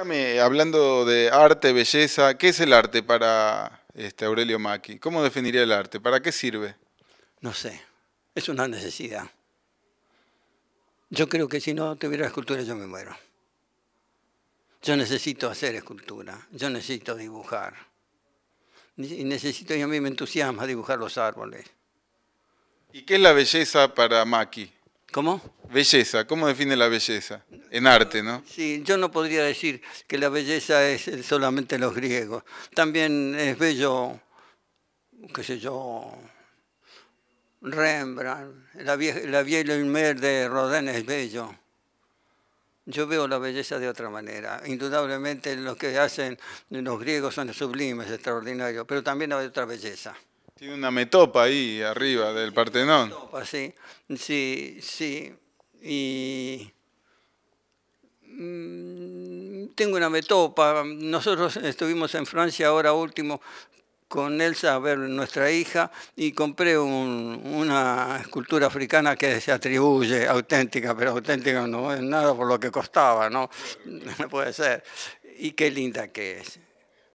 Dígame, hablando de arte, belleza, ¿qué es el arte para este, Aurelio Macchi? ¿Cómo definiría el arte? ¿Para qué sirve? No sé, es una necesidad. Yo creo que si no tuviera escultura yo me muero. Yo necesito hacer escultura, yo necesito dibujar. Y necesito, yo a mí me entusiasma dibujar los árboles. ¿Y qué es la belleza para Maki? ¿Cómo? Belleza, ¿cómo define la belleza? en arte, ¿no? Sí, yo no podría decir que la belleza es solamente los griegos. También es bello, qué sé yo, Rembrandt, la vieja, la vieja de Rodin es bello. Yo veo la belleza de otra manera. Indudablemente lo que hacen los griegos son sublimes, extraordinarios, pero también hay otra belleza. Tiene una metopa ahí arriba del Partenón. Metopa, sí, sí, sí. Y tengo una metopa. Nosotros estuvimos en Francia ahora último con Elsa a ver nuestra hija y compré una escultura africana que se atribuye auténtica, pero auténtica no es nada por lo que costaba, ¿no? No puede ser. Y qué linda que es.